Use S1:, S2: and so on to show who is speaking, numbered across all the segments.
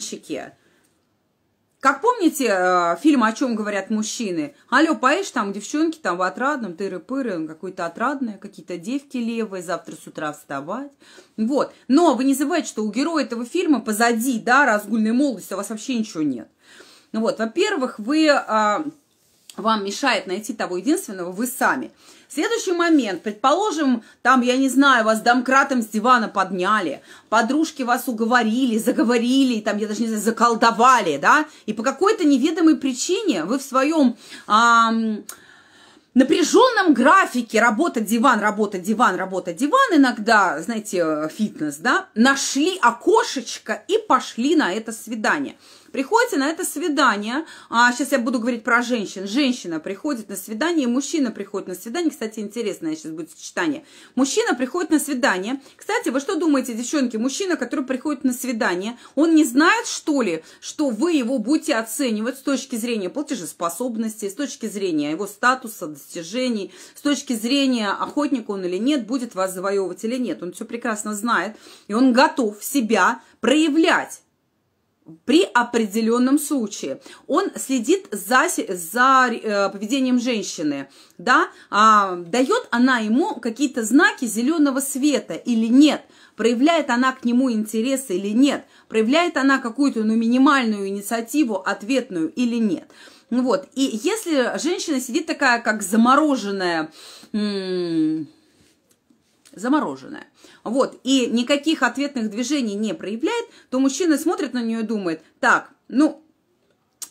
S1: мальчике. Как помните э, фильм «О чем говорят мужчины»? Алло, поешь там, девчонки там в отрадном, тыры-пыры, какой-то отрадное, какие-то девки левые, завтра с утра вставать. Вот. Но вы не забывайте, что у героя этого фильма позади, да, разгульной молодости, а у вас вообще ничего нет. Ну вот, во-первых, вы... Э, вам мешает найти того единственного вы сами. Следующий момент. Предположим, там, я не знаю, вас домкратом с дивана подняли, подружки вас уговорили, заговорили, там, я даже не знаю, заколдовали, да, и по какой-то неведомой причине вы в своем эм, напряженном графике работа, диван, работа, диван, работа, диван, иногда, знаете, фитнес, да, нашли окошечко и пошли на это свидание. Приходите на это свидание, а сейчас я буду говорить про женщин. Женщина приходит на свидание, мужчина приходит на свидание. Кстати, интересное сейчас будет сочетание. Мужчина приходит на свидание. Кстати, вы что думаете, девчонки, мужчина, который приходит на свидание, он не знает, что ли, что вы его будете оценивать с точки зрения платежеспособности, с точки зрения его статуса, достижений, с точки зрения охотника он или нет, будет вас завоевывать или нет. Он все прекрасно знает, и он готов себя проявлять при определенном случае. Он следит за, за э, поведением женщины, да, а, дает она ему какие-то знаки зеленого света или нет, проявляет она к нему интерес или нет, проявляет она какую-то ну, минимальную инициативу, ответную или нет. Ну вот, и если женщина сидит такая, как замороженная, м- замороженная. Вот, и никаких ответных движений не проявляет, то мужчина смотрит на нее и думает, так, ну,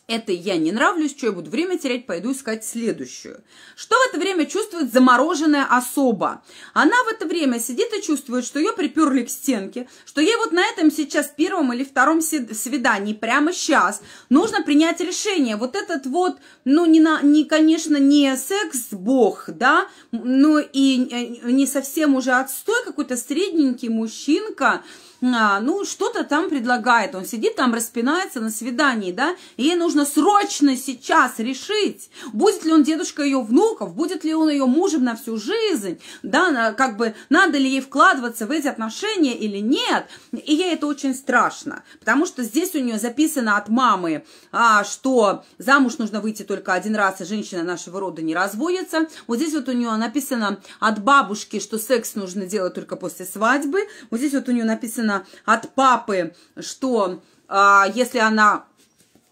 S1: это я не нравлюсь, что я буду время терять, пойду искать следующую. Что в это время чувствует замороженная особа? Она в это время сидит и чувствует, что ее приперли к стенке, что ей вот на этом сейчас первом или втором свидании, прямо сейчас, нужно принять решение. Вот этот вот, ну, не, на, не конечно, не секс-бог, да, ну и э, не совсем уже отстой какой-то средненький мужчинка, а, ну, что-то там предлагает. Он сидит там, распинается на свидании, да, и ей нужно срочно сейчас решить, будет ли он дедушка ее внуков, будет ли он ее мужем на всю жизнь, да, как бы надо ли ей вкладываться в эти отношения или нет. И ей это очень страшно, потому что здесь у нее записано от мамы, а, что замуж нужно выйти только один раз, и женщина нашего рода не разводится. Вот здесь вот у нее написано от бабушки, что секс нужно делать только после свадьбы. Вот здесь вот у нее написано особенно от папы, что а, если она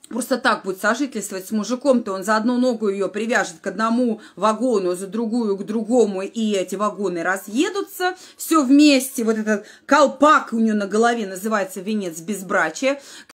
S1: просто так будет сожительствовать с мужиком, то он за одну ногу ее привяжет к одному вагону, за другую к другому, и эти вагоны разъедутся. Все вместе, вот этот колпак у нее на голове называется «Венец безбрачия».